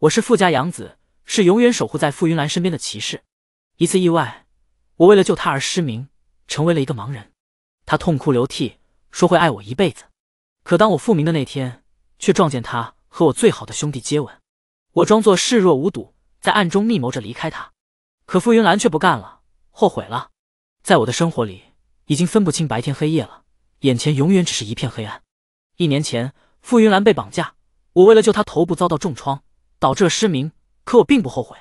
我是傅家养子，是永远守护在傅云兰身边的骑士。一次意外，我为了救他而失明，成为了一个盲人。他痛哭流涕，说会爱我一辈子。可当我复明的那天，却撞见他和我最好的兄弟接吻。我装作视若无睹，在暗中密谋着离开他。可傅云兰却不干了，后悔了。在我的生活里，已经分不清白天黑夜了，眼前永远只是一片黑暗。一年前，傅云兰被绑架，我为了救他，头部遭到重创。导致了失明，可我并不后悔，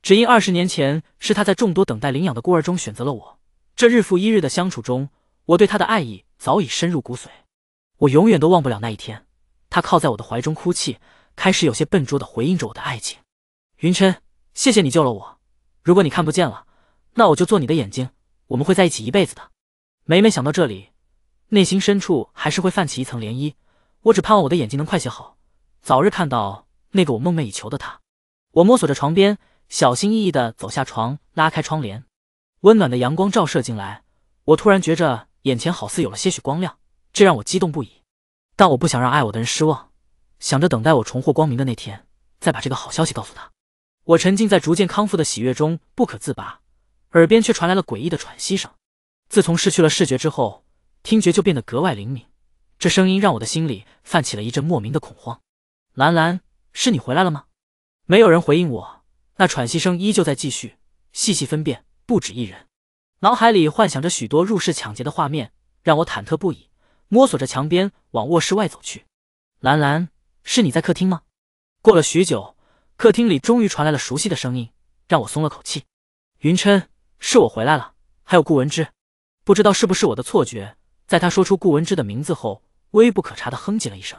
只因二十年前是他在众多等待领养的孤儿中选择了我。这日复一日的相处中，我对他的爱意早已深入骨髓。我永远都忘不了那一天，他靠在我的怀中哭泣，开始有些笨拙地回应着我的爱情。云琛，谢谢你救了我。如果你看不见了，那我就做你的眼睛，我们会在一起一辈子的。每每想到这里，内心深处还是会泛起一层涟漪。我只盼望我的眼睛能快些好，早日看到。那个我梦寐以求的他，我摸索着床边，小心翼翼地走下床，拉开窗帘，温暖的阳光照射进来，我突然觉着眼前好似有了些许光亮，这让我激动不已。但我不想让爱我的人失望，想着等待我重获光明的那天，再把这个好消息告诉他。我沉浸在逐渐康复的喜悦中，不可自拔，耳边却传来了诡异的喘息声。自从失去了视觉之后，听觉就变得格外灵敏，这声音让我的心里泛起了一阵莫名的恐慌。兰兰。是你回来了吗？没有人回应我，那喘息声依旧在继续。细细分辨，不止一人。脑海里幻想着许多入室抢劫的画面，让我忐忑不已。摸索着墙边，往卧室外走去。兰兰，是你在客厅吗？过了许久，客厅里终于传来了熟悉的声音，让我松了口气。云琛，是我回来了。还有顾文之，不知道是不是我的错觉，在他说出顾文之的名字后，微不可察的哼唧了一声。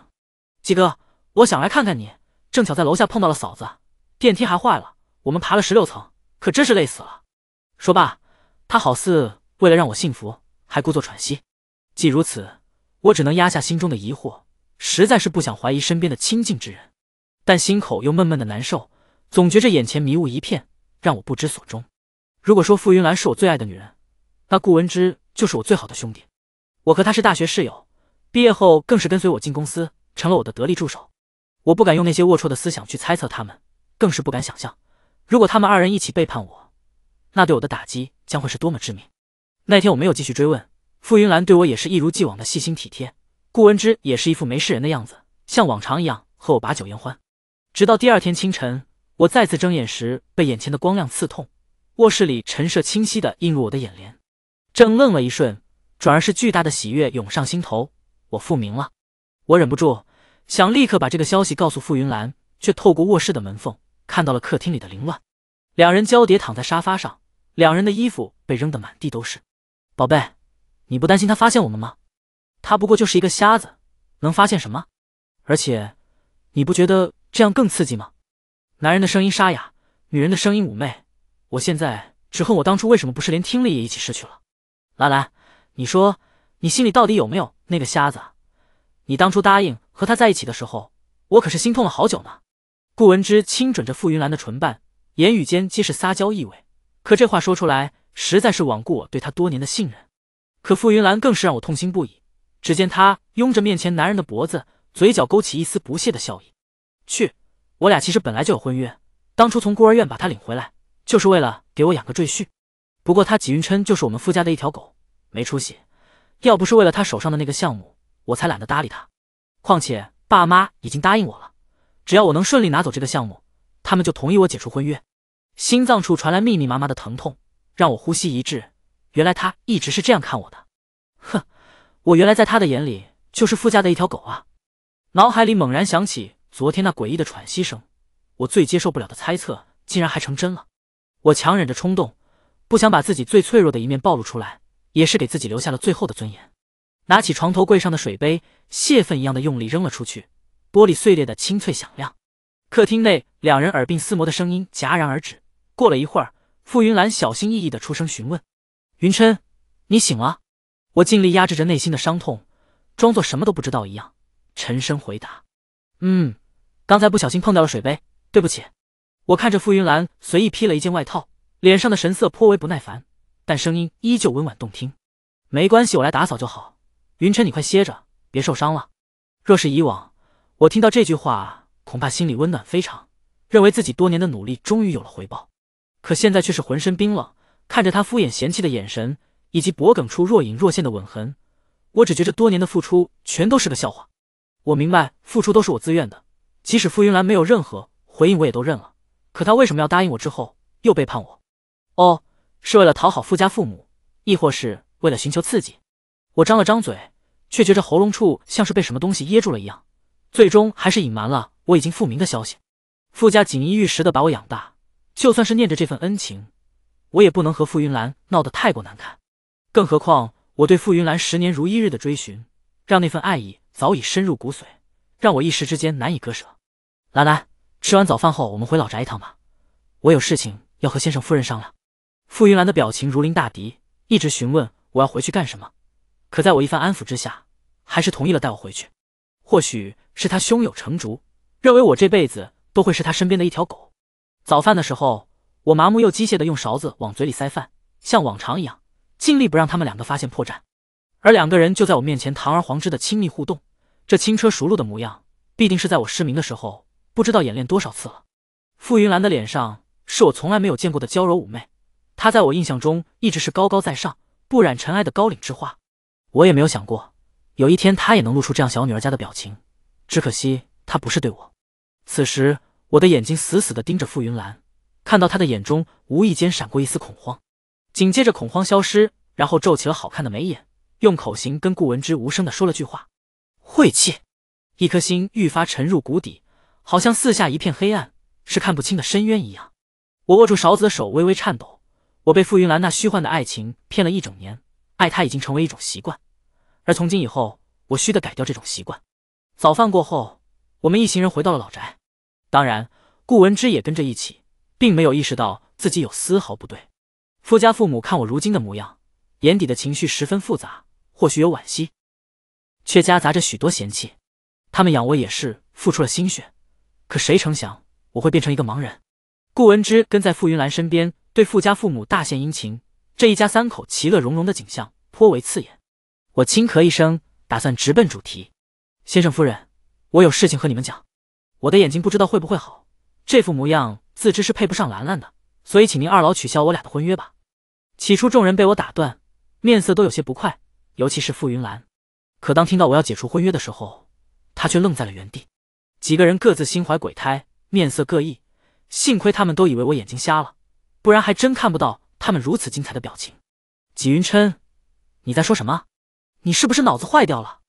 鸡哥，我想来看看你。正巧在楼下碰到了嫂子，电梯还坏了，我们爬了十六层，可真是累死了。说罢，他好似为了让我幸福，还故作喘息。既如此，我只能压下心中的疑惑，实在是不想怀疑身边的亲近之人，但心口又闷闷的难受，总觉着眼前迷雾一片，让我不知所终。如果说傅云兰是我最爱的女人，那顾文之就是我最好的兄弟。我和他是大学室友，毕业后更是跟随我进公司，成了我的得力助手。我不敢用那些龌龊的思想去猜测他们，更是不敢想象，如果他们二人一起背叛我，那对我的打击将会是多么致命。那天我没有继续追问，傅云兰对我也是一如既往的细心体贴，顾文之也是一副没事人的样子，像往常一样和我把酒言欢。直到第二天清晨，我再次睁眼时，被眼前的光亮刺痛，卧室里陈设清晰的映入我的眼帘，正愣了一瞬，转而是巨大的喜悦涌上心头，我复明了，我忍不住。想立刻把这个消息告诉傅云兰，却透过卧室的门缝看到了客厅里的凌乱。两人交叠躺在沙发上，两人的衣服被扔得满地都是。宝贝，你不担心他发现我们吗？他不过就是一个瞎子，能发现什么？而且，你不觉得这样更刺激吗？男人的声音沙哑，女人的声音妩媚。我现在只恨我当初为什么不是连听力也一起失去了。兰兰，你说你心里到底有没有那个瞎子？你当初答应和他在一起的时候，我可是心痛了好久呢。顾文之亲准着傅云兰的唇瓣，言语间皆是撒娇意味。可这话说出来，实在是罔顾我对他多年的信任。可傅云兰更是让我痛心不已。只见她拥着面前男人的脖子，嘴角勾起一丝不屑的笑意。去，我俩其实本来就有婚约。当初从孤儿院把他领回来，就是为了给我养个赘婿。不过他纪云琛就是我们傅家的一条狗，没出息。要不是为了他手上的那个项目。我才懒得搭理他，况且爸妈已经答应我了，只要我能顺利拿走这个项目，他们就同意我解除婚约。心脏处传来密密麻麻的疼痛，让我呼吸一滞。原来他一直是这样看我的，哼，我原来在他的眼里就是富家的一条狗啊！脑海里猛然想起昨天那诡异的喘息声，我最接受不了的猜测竟然还成真了。我强忍着冲动，不想把自己最脆弱的一面暴露出来，也是给自己留下了最后的尊严。拿起床头柜上的水杯，泄愤一样的用力扔了出去，玻璃碎裂的清脆响亮。客厅内两人耳鬓厮磨的声音戛然而止。过了一会儿，傅云兰小心翼翼的出声询问：“云琛，你醒了？”我尽力压制着内心的伤痛，装作什么都不知道一样，沉声回答：“嗯，刚才不小心碰掉了水杯，对不起。”我看着傅云兰随意披了一件外套，脸上的神色颇为不耐烦，但声音依旧温婉动听。“没关系，我来打扫就好。”云晨，你快歇着，别受伤了。若是以往，我听到这句话，恐怕心里温暖非常，认为自己多年的努力终于有了回报。可现在却是浑身冰冷，看着他敷衍嫌弃的眼神，以及脖梗处若隐若现的吻痕，我只觉着多年的付出全都是个笑话。我明白付出都是我自愿的，即使傅云兰没有任何回应，我也都认了。可他为什么要答应我之后又背叛我？哦，是为了讨好傅家父母，亦或是为了寻求刺激？我张了张嘴，却觉着喉咙处像是被什么东西噎住了一样，最终还是隐瞒了我已经复明的消息。傅家锦衣玉食的把我养大，就算是念着这份恩情，我也不能和傅云兰闹得太过难看。更何况我对傅云兰十年如一日的追寻，让那份爱意早已深入骨髓，让我一时之间难以割舍。兰兰，吃完早饭后我们回老宅一趟吧，我有事情要和先生夫人商量。傅云兰的表情如临大敌，一直询问我要回去干什么。可在我一番安抚之下，还是同意了带我回去。或许是他胸有成竹，认为我这辈子都会是他身边的一条狗。早饭的时候，我麻木又机械的用勺子往嘴里塞饭，像往常一样，尽力不让他们两个发现破绽。而两个人就在我面前堂而皇之的亲密互动，这轻车熟路的模样，必定是在我失明的时候不知道演练多少次了。傅云澜的脸上是我从来没有见过的娇柔妩媚，她在我印象中一直是高高在上、不染尘埃的高岭之花。我也没有想过，有一天他也能露出这样小女儿家的表情。只可惜他不是对我。此时，我的眼睛死死地盯着傅云兰，看到她的眼中无意间闪过一丝恐慌，紧接着恐慌消失，然后皱起了好看的眉眼，用口型跟顾文之无声地说了句话。晦气！一颗心愈发沉入谷底，好像四下一片黑暗，是看不清的深渊一样。我握住勺子的手微微颤抖。我被傅云兰那虚幻的爱情骗了一整年。爱他已经成为一种习惯，而从今以后，我需得改掉这种习惯。早饭过后，我们一行人回到了老宅，当然，顾文之也跟着一起，并没有意识到自己有丝毫不对。傅家父母看我如今的模样，眼底的情绪十分复杂，或许有惋惜，却夹杂着许多嫌弃。他们养我也是付出了心血，可谁成想我会变成一个盲人。顾文之跟在傅云兰身边，对傅家父母大献殷勤。这一家三口其乐融融的景象颇为刺眼，我轻咳一声，打算直奔主题：“先生夫人，我有事情和你们讲。我的眼睛不知道会不会好，这副模样自知是配不上兰兰的，所以请您二老取消我俩的婚约吧。”起初众人被我打断，面色都有些不快，尤其是傅云兰。可当听到我要解除婚约的时候，他却愣在了原地。几个人各自心怀鬼胎，面色各异。幸亏他们都以为我眼睛瞎了，不然还真看不到。他们如此精彩的表情，纪云琛，你在说什么？你是不是脑子坏掉了？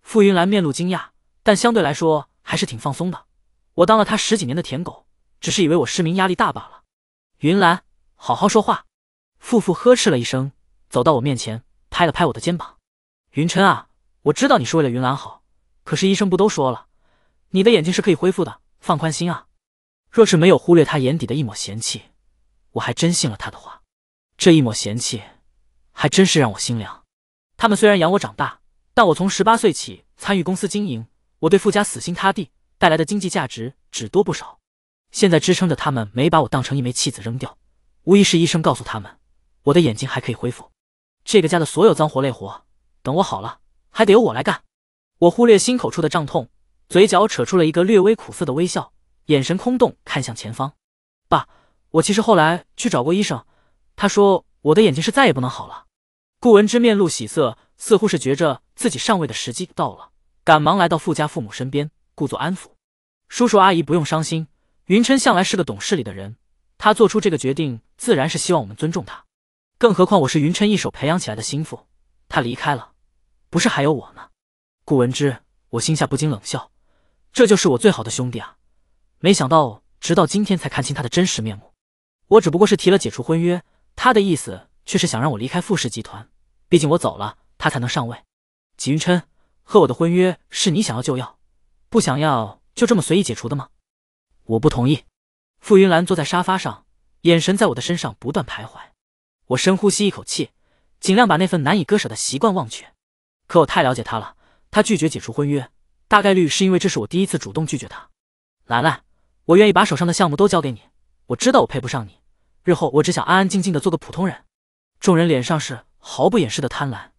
傅云兰面露惊讶，但相对来说还是挺放松的。我当了他十几年的舔狗，只是以为我失明压力大罢了。云兰，好好说话！傅父呵斥了一声，走到我面前，拍了拍我的肩膀。云琛啊，我知道你是为了云兰好，可是医生不都说了，你的眼睛是可以恢复的，放宽心啊。若是没有忽略他眼底的一抹嫌弃，我还真信了他的话。这一抹嫌弃，还真是让我心凉。他们虽然养我长大，但我从十八岁起参与公司经营，我对富家死心塌地，带来的经济价值只多不少。现在支撑着他们没把我当成一枚弃子扔掉，无疑是医生告诉他们，我的眼睛还可以恢复。这个家的所有脏活累活，等我好了还得由我来干。我忽略心口处的胀痛，嘴角扯出了一个略微苦涩的微笑，眼神空洞看向前方。爸，我其实后来去找过医生。他说：“我的眼睛是再也不能好了。”顾文之面露喜色，似乎是觉着自己上位的时机到了，赶忙来到富家父母身边，故作安抚：“叔叔阿姨不用伤心，云琛向来是个懂事理的人，他做出这个决定，自然是希望我们尊重他。更何况我是云琛一手培养起来的心腹，他离开了，不是还有我呢？”顾文之，我心下不禁冷笑：“这就是我最好的兄弟啊！没想到直到今天才看清他的真实面目。我只不过是提了解除婚约。”他的意思却是想让我离开富氏集团，毕竟我走了，他才能上位。纪云琛和我的婚约是你想要就要，不想要就这么随意解除的吗？我不同意。傅云兰坐在沙发上，眼神在我的身上不断徘徊。我深呼吸一口气，尽量把那份难以割舍的习惯忘却。可我太了解他了，他拒绝解除婚约，大概率是因为这是我第一次主动拒绝他。兰兰，我愿意把手上的项目都交给你。我知道我配不上你。日后我只想安安静静的做个普通人。众人脸上是毫不掩饰的贪婪，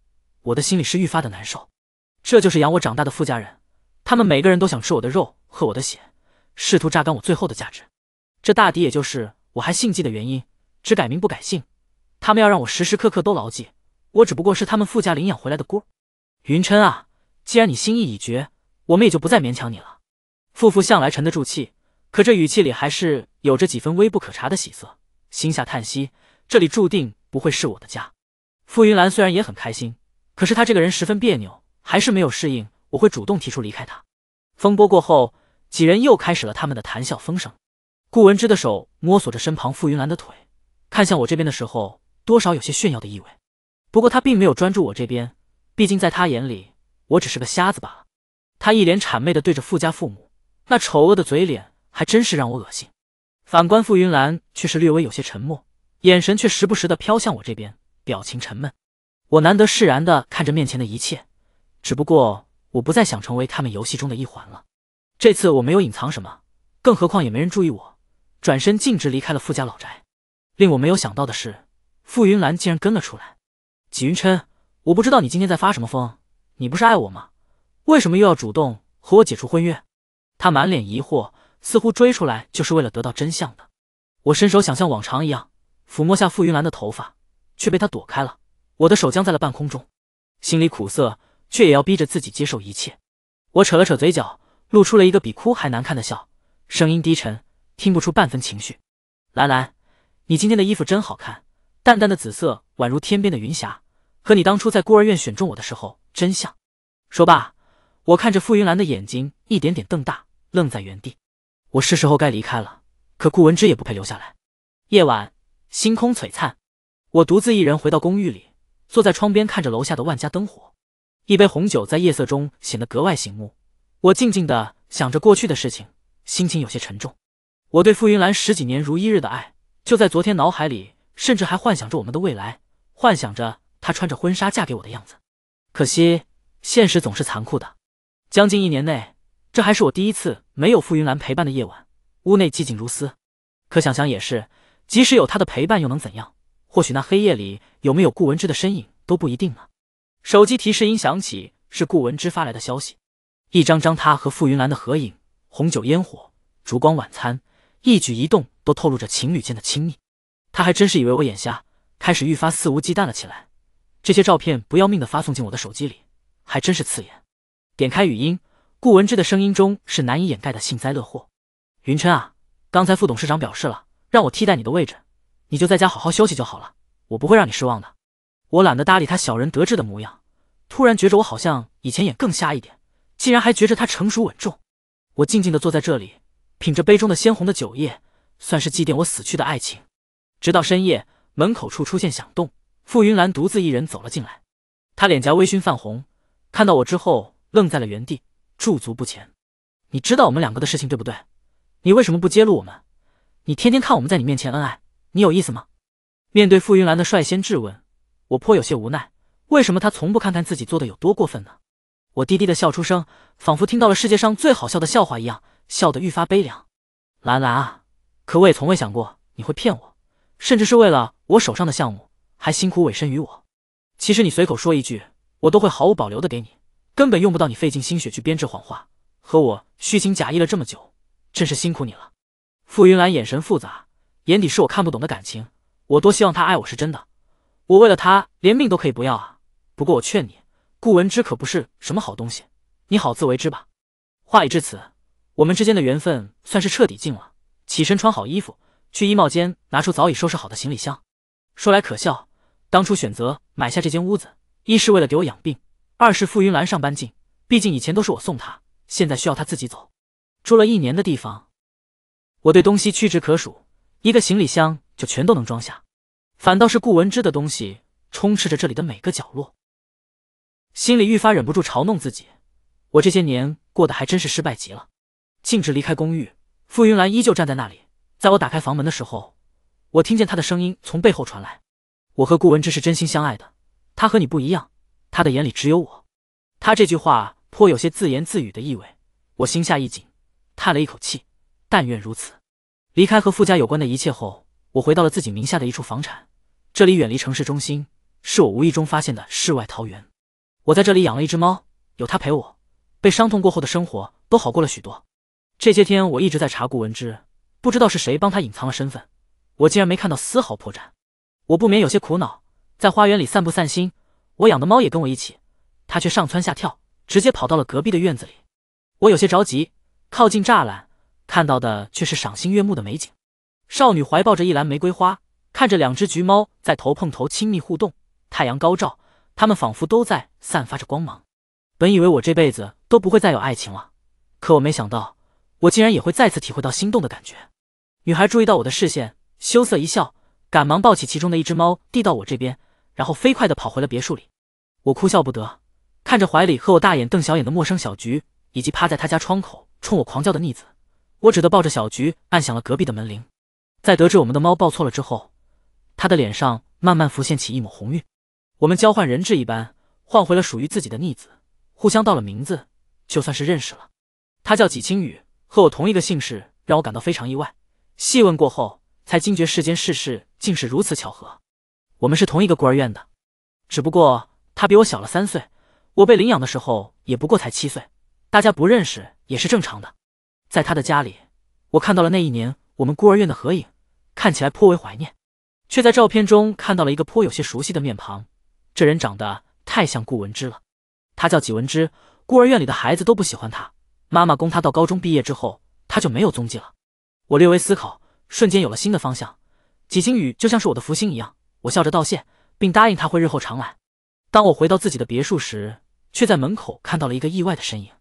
我的心里是愈发的难受。这就是养我长大的富家人，他们每个人都想吃我的肉，喝我的血，试图榨干我最后的价值。这大抵也就是我还姓季的原因，只改名不改姓。他们要让我时时刻刻都牢记，我只不过是他们富家领养回来的孤儿。云琛啊，既然你心意已决，我们也就不再勉强你了。傅父向来沉得住气，可这语气里还是有着几分微不可察的喜色。心下叹息，这里注定不会是我的家。傅云兰虽然也很开心，可是她这个人十分别扭，还是没有适应。我会主动提出离开他。风波过后，几人又开始了他们的谈笑风生。顾文之的手摸索着身旁傅云兰的腿，看向我这边的时候，多少有些炫耀的意味。不过他并没有专注我这边，毕竟在他眼里，我只是个瞎子罢了。他一脸谄媚的对着傅家父母，那丑恶的嘴脸还真是让我恶心。反观傅云澜，却是略微有些沉默，眼神却时不时的飘向我这边，表情沉闷。我难得释然的看着面前的一切，只不过我不再想成为他们游戏中的一环了。这次我没有隐藏什么，更何况也没人注意我。转身径直离开了傅家老宅。令我没有想到的是，傅云澜竟然跟了出来。纪云琛，我不知道你今天在发什么疯？你不是爱我吗？为什么又要主动和我解除婚约？他满脸疑惑。似乎追出来就是为了得到真相的，我伸手想像往常一样抚摸下傅云兰的头发，却被她躲开了。我的手僵在了半空中，心里苦涩，却也要逼着自己接受一切。我扯了扯嘴角，露出了一个比哭还难看的笑，声音低沉，听不出半分情绪。兰兰，你今天的衣服真好看，淡淡的紫色宛如天边的云霞，和你当初在孤儿院选中我的时候真像。说罢，我看着傅云兰的眼睛，一点点瞪大，愣在原地。我是时候该离开了，可顾文之也不配留下来。夜晚，星空璀璨，我独自一人回到公寓里，坐在窗边看着楼下的万家灯火。一杯红酒在夜色中显得格外醒目。我静静的想着过去的事情，心情有些沉重。我对傅云兰十几年如一日的爱，就在昨天脑海里，甚至还幻想着我们的未来，幻想着她穿着婚纱嫁给我的样子。可惜，现实总是残酷的。将近一年内。这还是我第一次没有傅云兰陪伴的夜晚，屋内寂静如斯。可想想也是，即使有她的陪伴，又能怎样？或许那黑夜里有没有顾文之的身影都不一定呢。手机提示音响起，是顾文之发来的消息，一张张他和傅云兰的合影，红酒烟火，烛光晚餐，一举一动都透露着情侣间的亲密。他还真是以为我眼瞎，开始愈发肆无忌惮了起来。这些照片不要命的发送进我的手机里，还真是刺眼。点开语音。顾文之的声音中是难以掩盖的幸灾乐祸。云琛啊，刚才副董事长表示了，让我替代你的位置，你就在家好好休息就好了，我不会让你失望的。我懒得搭理他小人得志的模样，突然觉着我好像以前眼更瞎一点，竟然还觉着他成熟稳重。我静静的坐在这里，品着杯中的鲜红的酒液，算是祭奠我死去的爱情。直到深夜，门口处出现响动，傅云兰独自一人走了进来，她脸颊微醺泛红，看到我之后愣在了原地。驻足不前，你知道我们两个的事情对不对？你为什么不揭露我们？你天天看我们在你面前恩爱，你有意思吗？面对傅云兰的率先质问，我颇有些无奈。为什么他从不看看自己做的有多过分呢？我低低的笑出声，仿佛听到了世界上最好笑的笑话一样，笑得愈发悲凉。兰兰啊，可我也从未想过你会骗我，甚至是为了我手上的项目还辛苦委身于我。其实你随口说一句，我都会毫无保留的给你。根本用不到你费尽心血去编织谎话，和我虚情假意了这么久，真是辛苦你了。傅云兰眼神复杂，眼底是我看不懂的感情。我多希望他爱我是真的，我为了他连命都可以不要啊！不过我劝你，顾文之可不是什么好东西，你好自为之吧。话已至此，我们之间的缘分算是彻底尽了。起身穿好衣服，去衣帽间拿出早已收拾好的行李箱。说来可笑，当初选择买下这间屋子，一是为了给我养病。二是傅云兰上班近，毕竟以前都是我送她，现在需要她自己走。住了一年的地方，我对东西屈指可数，一个行李箱就全都能装下。反倒是顾文之的东西充斥着这里的每个角落，心里愈发忍不住嘲弄自己，我这些年过得还真是失败极了。径直离开公寓，傅云兰依旧站在那里。在我打开房门的时候，我听见她的声音从背后传来：“我和顾文之是真心相爱的，他和你不一样。”他的眼里只有我，他这句话颇有些自言自语的意味，我心下一紧，叹了一口气。但愿如此。离开和傅家有关的一切后，我回到了自己名下的一处房产，这里远离城市中心，是我无意中发现的世外桃源。我在这里养了一只猫，有它陪我，被伤痛过后的生活都好过了许多。这些天我一直在查顾文之，不知道是谁帮他隐藏了身份，我竟然没看到丝毫破绽，我不免有些苦恼。在花园里散步散心。我养的猫也跟我一起，它却上蹿下跳，直接跑到了隔壁的院子里。我有些着急，靠近栅栏，看到的却是赏心悦目的美景。少女怀抱着一篮玫瑰花，看着两只橘猫在头碰头亲密互动。太阳高照，它们仿佛都在散发着光芒。本以为我这辈子都不会再有爱情了，可我没想到，我竟然也会再次体会到心动的感觉。女孩注意到我的视线，羞涩一笑，赶忙抱起其中的一只猫，递到我这边。然后飞快地跑回了别墅里，我哭笑不得，看着怀里和我大眼瞪小眼的陌生小菊，以及趴在他家窗口冲我狂叫的逆子，我只得抱着小菊按响了隔壁的门铃。在得知我们的猫抱错了之后，他的脸上慢慢浮现起一抹红晕。我们交换人质一般，换回了属于自己的逆子，互相道了名字，就算是认识了。他叫纪清宇，和我同一个姓氏，让我感到非常意外。细问过后，才惊觉世间世事竟是如此巧合。我们是同一个孤儿院的，只不过他比我小了三岁。我被领养的时候也不过才七岁，大家不认识也是正常的。在他的家里，我看到了那一年我们孤儿院的合影，看起来颇为怀念，却在照片中看到了一个颇有些熟悉的面庞。这人长得太像顾文之了。他叫纪文之，孤儿院里的孩子都不喜欢他。妈妈供他到高中毕业之后，他就没有踪迹了。我略微思考，瞬间有了新的方向。纪星宇就像是我的福星一样。我笑着道谢，并答应他会日后常来。当我回到自己的别墅时，却在门口看到了一个意外的身影。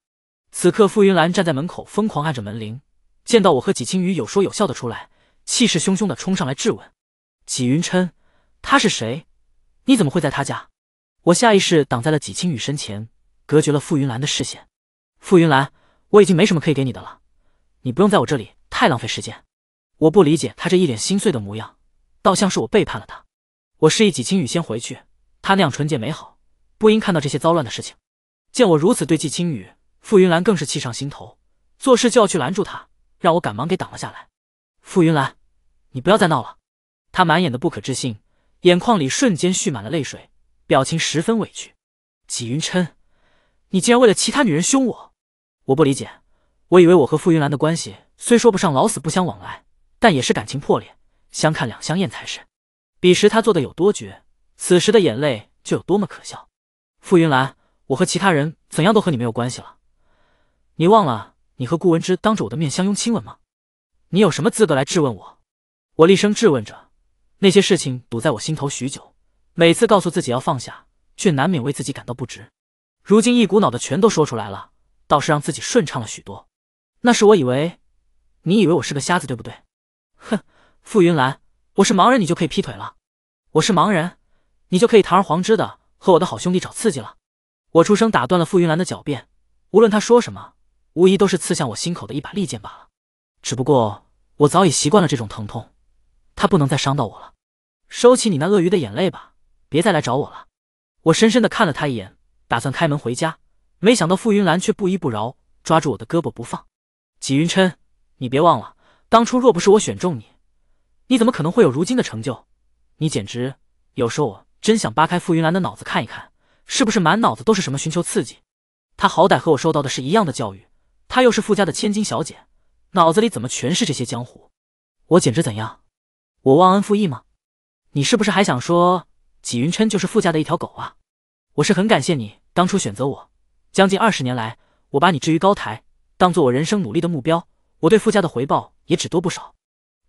此刻，傅云兰站在门口，疯狂按着门铃。见到我和纪青雨有说有笑的出来，气势汹汹的冲上来质问：“纪云琛，他是谁？你怎么会在他家？”我下意识挡在了纪青雨身前，隔绝了傅云兰的视线。傅云兰，我已经没什么可以给你的了，你不用在我这里太浪费时间。我不理解他这一脸心碎的模样，倒像是我背叛了他。我示意纪清雨先回去，她那样纯洁美好，不应看到这些糟乱的事情。见我如此对季清雨，傅云兰更是气上心头，做事就要去拦住他，让我赶忙给挡了下来。傅云兰，你不要再闹了！他满眼的不可置信，眼眶里瞬间蓄满了泪水，表情十分委屈。纪云琛，你竟然为了其他女人凶我！我不理解，我以为我和傅云兰的关系虽说不上老死不相往来，但也是感情破裂，相看两相厌才是。彼时他做的有多绝，此时的眼泪就有多么可笑。傅云澜，我和其他人怎样都和你没有关系了。你忘了你和顾文之当着我的面相拥亲吻吗？你有什么资格来质问我？我厉声质问着。那些事情堵在我心头许久，每次告诉自己要放下，却难免为自己感到不值。如今一股脑的全都说出来了，倒是让自己顺畅了许多。那是我以为，你以为我是个瞎子对不对？哼，傅云澜，我是盲人，你就可以劈腿了？我是盲人，你就可以堂而皇之的和我的好兄弟找刺激了。我出声打断了傅云兰的狡辩，无论他说什么，无疑都是刺向我心口的一把利剑罢了。只不过我早已习惯了这种疼痛，他不能再伤到我了。收起你那鳄鱼的眼泪吧，别再来找我了。我深深的看了他一眼，打算开门回家，没想到傅云兰却不依不饶，抓住我的胳膊不放。纪云琛，你别忘了，当初若不是我选中你，你怎么可能会有如今的成就？你简直有时候我真想扒开傅云兰的脑子看一看，是不是满脑子都是什么寻求刺激？她好歹和我受到的是一样的教育，她又是傅家的千金小姐，脑子里怎么全是这些江湖？我简直怎样？我忘恩负义吗？你是不是还想说季云琛就是傅家的一条狗啊？我是很感谢你当初选择我，将近二十年来，我把你置于高台，当做我人生努力的目标，我对傅家的回报也只多不少。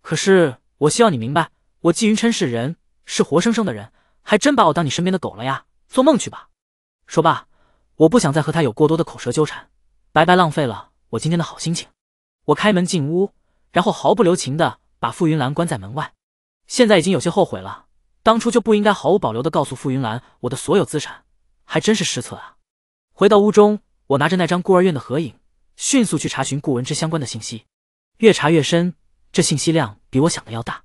可是我希望你明白，我季云琛是人。是活生生的人，还真把我当你身边的狗了呀！做梦去吧！说罢，我不想再和他有过多的口舌纠缠，白白浪费了我今天的好心情。我开门进屋，然后毫不留情的把傅云兰关在门外。现在已经有些后悔了，当初就不应该毫无保留的告诉傅云兰我的所有资产，还真是失策啊！回到屋中，我拿着那张孤儿院的合影，迅速去查询顾文之相关的信息。越查越深，这信息量比我想的要大。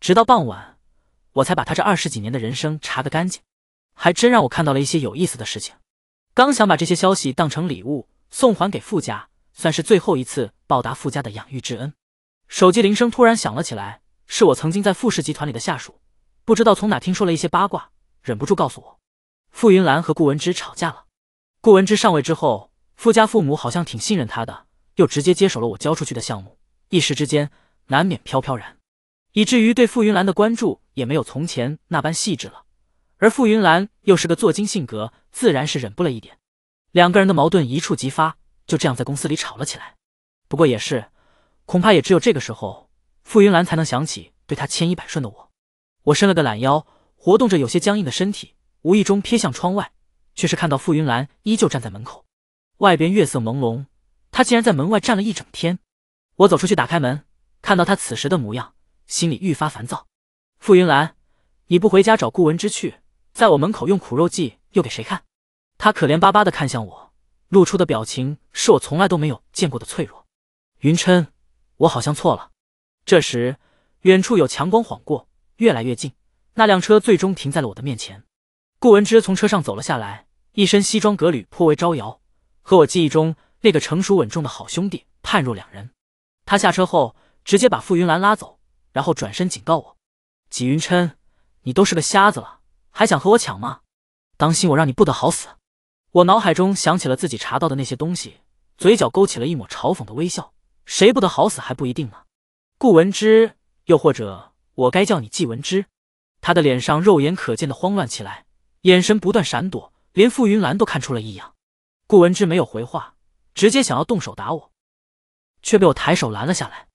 直到傍晚。我才把他这二十几年的人生查个干净，还真让我看到了一些有意思的事情。刚想把这些消息当成礼物送还给傅家，算是最后一次报答傅家的养育之恩。手机铃声突然响了起来，是我曾经在傅氏集团里的下属，不知道从哪听说了一些八卦，忍不住告诉我，傅云兰和顾文之吵架了。顾文之上位之后，傅家父母好像挺信任他的，又直接接手了我交出去的项目，一时之间难免飘飘然。以至于对傅云兰的关注也没有从前那般细致了，而傅云兰又是个做精性格，自然是忍不了一点，两个人的矛盾一触即发，就这样在公司里吵了起来。不过也是，恐怕也只有这个时候，傅云兰才能想起对他千依百顺的我。我伸了个懒腰，活动着有些僵硬的身体，无意中瞥向窗外，却是看到傅云兰依旧站在门口。外边月色朦胧，她竟然在门外站了一整天。我走出去打开门，看到她此时的模样。心里愈发烦躁，傅云兰，你不回家找顾文之去，在我门口用苦肉计又给谁看？他可怜巴巴的看向我，露出的表情是我从来都没有见过的脆弱。云琛，我好像错了。这时，远处有强光晃过，越来越近，那辆车最终停在了我的面前。顾文之从车上走了下来，一身西装革履，颇为招摇，和我记忆中那个成熟稳重的好兄弟判若两人。他下车后，直接把傅云兰拉走。然后转身警告我：“纪云琛，你都是个瞎子了，还想和我抢吗？当心我让你不得好死！”我脑海中想起了自己查到的那些东西，嘴角勾起了一抹嘲讽的微笑：“谁不得好死还不一定呢。”顾文之，又或者我该叫你纪文之？他的脸上肉眼可见的慌乱起来，眼神不断闪躲，连傅云兰都看出了异样。顾文之没有回话，直接想要动手打我，却被我抬手拦了下来。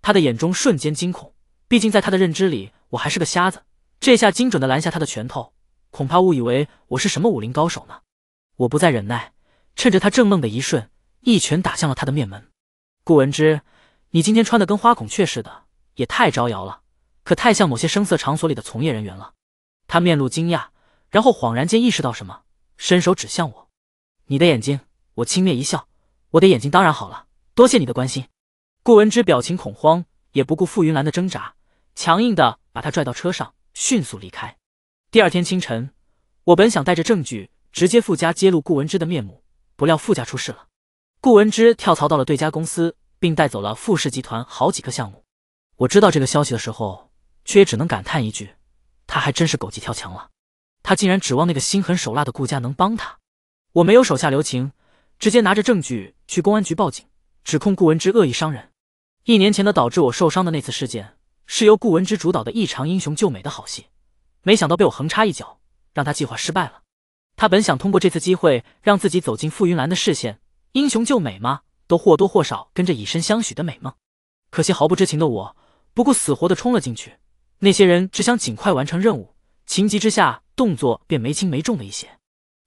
他的眼中瞬间惊恐。毕竟在他的认知里，我还是个瞎子。这下精准的拦下他的拳头，恐怕误以为我是什么武林高手呢。我不再忍耐，趁着他正愣的一瞬，一拳打向了他的面门。顾文之，你今天穿的跟花孔雀似的，也太招摇了，可太像某些声色场所里的从业人员了。他面露惊讶，然后恍然间意识到什么，伸手指向我：“你的眼睛。”我轻蔑一笑：“我的眼睛当然好了，多谢你的关心。”顾文之表情恐慌，也不顾傅云澜的挣扎。强硬的把他拽到车上，迅速离开。第二天清晨，我本想带着证据直接傅家揭露顾文之的面目，不料傅家出事了。顾文之跳槽到了对家公司，并带走了富氏集团好几个项目。我知道这个消息的时候，却也只能感叹一句：他还真是狗急跳墙了。他竟然指望那个心狠手辣的顾家能帮他。我没有手下留情，直接拿着证据去公安局报警，指控顾文之恶意伤人。一年前的导致我受伤的那次事件。是由顾文之主导的异常英雄救美的好戏，没想到被我横插一脚，让他计划失败了。他本想通过这次机会让自己走进傅云兰的视线，英雄救美吗？都或多或少跟着以身相许的美梦。可惜毫不知情的我，不顾死活的冲了进去。那些人只想尽快完成任务，情急之下动作便没轻没重了一些。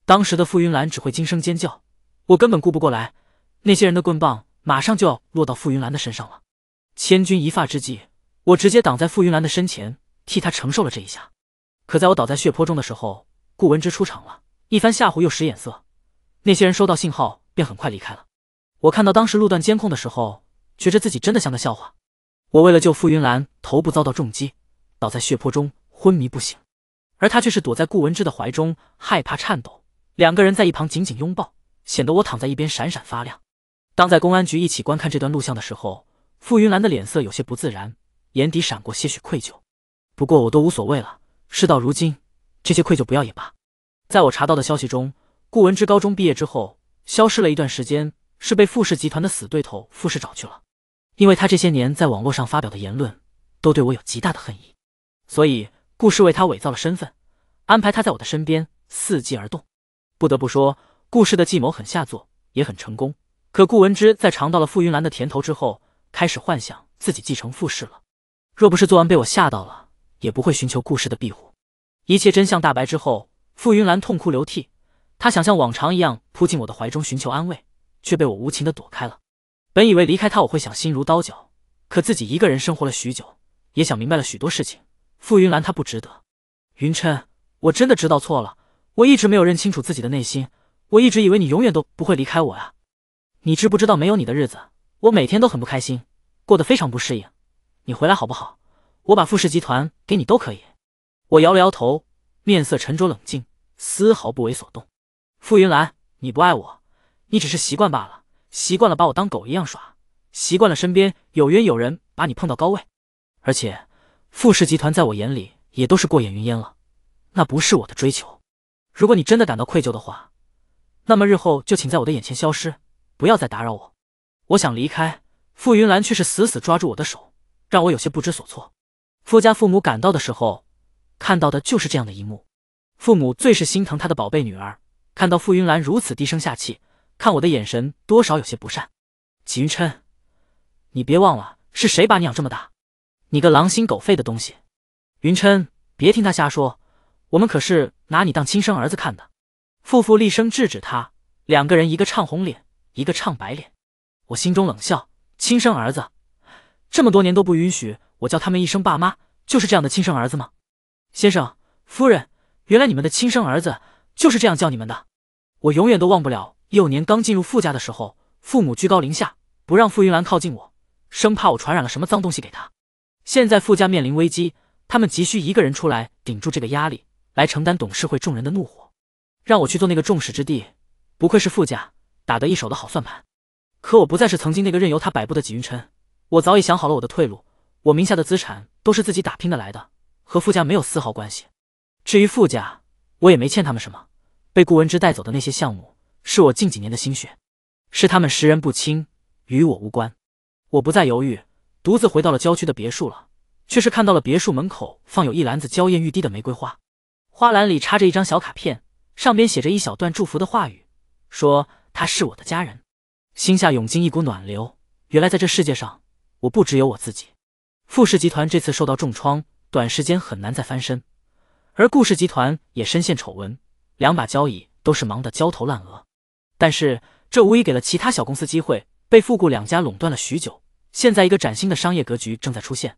当时的傅云兰只会惊声尖叫，我根本顾不过来，那些人的棍棒马上就要落到傅云兰的身上了。千钧一发之际。我直接挡在傅云兰的身前，替她承受了这一下。可在我倒在血泊中的时候，顾文之出场了，一番吓唬又使眼色。那些人收到信号，便很快离开了。我看到当时路段监控的时候，觉着自己真的像个笑话。我为了救傅云兰，头部遭到重击，倒在血泊中昏迷不醒，而他却是躲在顾文之的怀中，害怕颤抖。两个人在一旁紧紧拥抱，显得我躺在一边闪闪发亮。当在公安局一起观看这段录像的时候，傅云兰的脸色有些不自然。眼底闪过些许愧疚，不过我都无所谓了。事到如今，这些愧疚不要也罢。在我查到的消息中，顾文之高中毕业之后消失了一段时间，是被富氏集团的死对头富氏找去了。因为他这些年在网络上发表的言论都对我有极大的恨意，所以顾氏为他伪造了身份，安排他在我的身边伺机而动。不得不说，顾氏的计谋很下作，也很成功。可顾文之在尝到了傅云澜的甜头之后，开始幻想自己继承富氏了。若不是昨晚被我吓到了，也不会寻求故事的庇护。一切真相大白之后，傅云兰痛哭流涕，他想像往常一样扑进我的怀中寻求安慰，却被我无情的躲开了。本以为离开他我会想心如刀绞，可自己一个人生活了许久，也想明白了许多事情。傅云兰他不值得。云琛，我真的知道错了，我一直没有认清楚自己的内心，我一直以为你永远都不会离开我呀。你知不知道没有你的日子，我每天都很不开心，过得非常不适应。你回来好不好？我把富氏集团给你都可以。我摇了摇头，面色沉着冷静，丝毫不为所动。傅云兰，你不爱我，你只是习惯罢了。习惯了把我当狗一样耍，习惯了身边有冤有人把你碰到高位。而且富氏集团在我眼里也都是过眼云烟了，那不是我的追求。如果你真的感到愧疚的话，那么日后就请在我的眼前消失，不要再打扰我。我想离开，傅云兰却是死死抓住我的手。让我有些不知所措。傅家父母赶到的时候，看到的就是这样的一幕。父母最是心疼他的宝贝女儿，看到傅云兰如此低声下气，看我的眼神多少有些不善。纪云琛，你别忘了是谁把你养这么大，你个狼心狗肺的东西！云琛，别听他瞎说，我们可是拿你当亲生儿子看的。傅父厉声制止他，两个人一个唱红脸，一个唱白脸。我心中冷笑，亲生儿子。这么多年都不允许我叫他们一声爸妈，就是这样的亲生儿子吗？先生、夫人，原来你们的亲生儿子就是这样叫你们的。我永远都忘不了幼年刚进入傅家的时候，父母居高临下，不让傅云澜靠近我，生怕我传染了什么脏东西给他。现在傅家面临危机，他们急需一个人出来顶住这个压力，来承担董事会众人的怒火，让我去做那个众矢之的。不愧是傅家，打得一手的好算盘。可我不再是曾经那个任由他摆布的纪云琛。我早已想好了我的退路，我名下的资产都是自己打拼的来的，和傅家没有丝毫关系。至于傅家，我也没欠他们什么。被顾文之带走的那些项目，是我近几年的心血，是他们识人不清，与我无关。我不再犹豫，独自回到了郊区的别墅了，却是看到了别墅门口放有一篮子娇艳欲滴的玫瑰花，花篮里插着一张小卡片，上边写着一小段祝福的话语，说他是我的家人，心下涌进一股暖流。原来在这世界上。我不只有我自己，富氏集团这次受到重创，短时间很难再翻身，而顾氏集团也深陷丑闻，两把交椅都是忙得焦头烂额。但是这无疑给了其他小公司机会，被富顾两家垄断了许久，现在一个崭新的商业格局正在出现。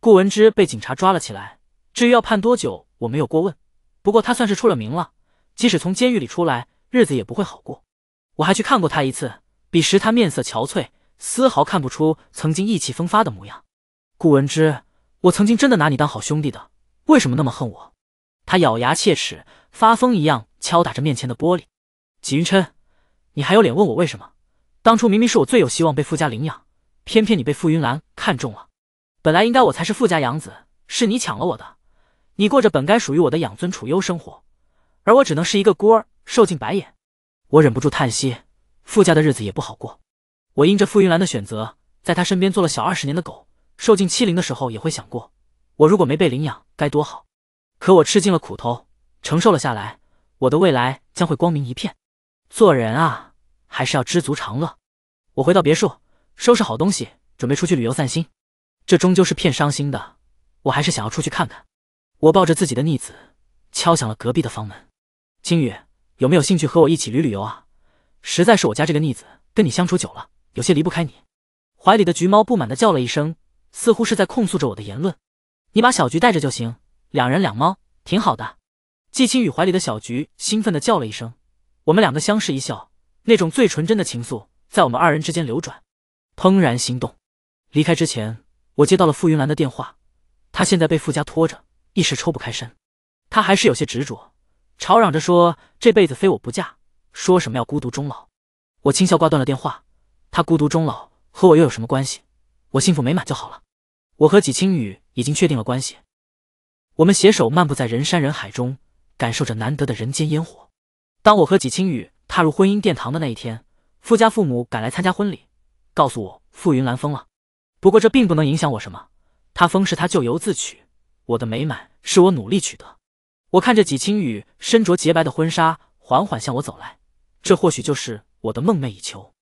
顾文之被警察抓了起来，至于要判多久，我没有过问。不过他算是出了名了，即使从监狱里出来，日子也不会好过。我还去看过他一次，彼时他面色憔悴。丝毫看不出曾经意气风发的模样。顾文之，我曾经真的拿你当好兄弟的，为什么那么恨我？他咬牙切齿，发疯一样敲打着面前的玻璃。纪云琛，你还有脸问我为什么？当初明明是我最有希望被傅家领养，偏偏你被傅云澜看中了。本来应该我才是傅家养子，是你抢了我的。你过着本该属于我的养尊处优生活，而我只能是一个孤儿，受尽白眼。我忍不住叹息，傅家的日子也不好过。我因着傅云兰的选择，在她身边做了小二十年的狗，受尽欺凌的时候也会想过，我如果没被领养该多好。可我吃尽了苦头，承受了下来，我的未来将会光明一片。做人啊，还是要知足常乐。我回到别墅，收拾好东西，准备出去旅游散心。这终究是骗伤心的，我还是想要出去看看。我抱着自己的逆子，敲响了隔壁的房门。青宇，有没有兴趣和我一起旅旅游啊？实在是我家这个逆子跟你相处久了。有些离不开你，怀里的橘猫不满的叫了一声，似乎是在控诉着我的言论。你把小菊带着就行，两人两猫，挺好的。季青与怀里的小菊兴奋的叫了一声，我们两个相视一笑，那种最纯真的情愫在我们二人之间流转，怦然心动。离开之前，我接到了傅云兰的电话，她现在被傅家拖着，一时抽不开身。她还是有些执着，吵嚷着说这辈子非我不嫁，说什么要孤独终老。我轻笑，挂断了电话。他孤独终老和我又有什么关系？我幸福美满就好了。我和纪清雨已经确定了关系，我们携手漫步在人山人海中，感受着难得的人间烟火。当我和纪清雨踏入婚姻殿堂的那一天，傅家父母赶来参加婚礼，告诉我傅云兰疯了。不过这并不能影响我什么，他疯是他咎由自取，我的美满是我努力取得。我看着纪清雨身着洁白的婚纱，缓缓向我走来，这或许就是我的梦寐以求。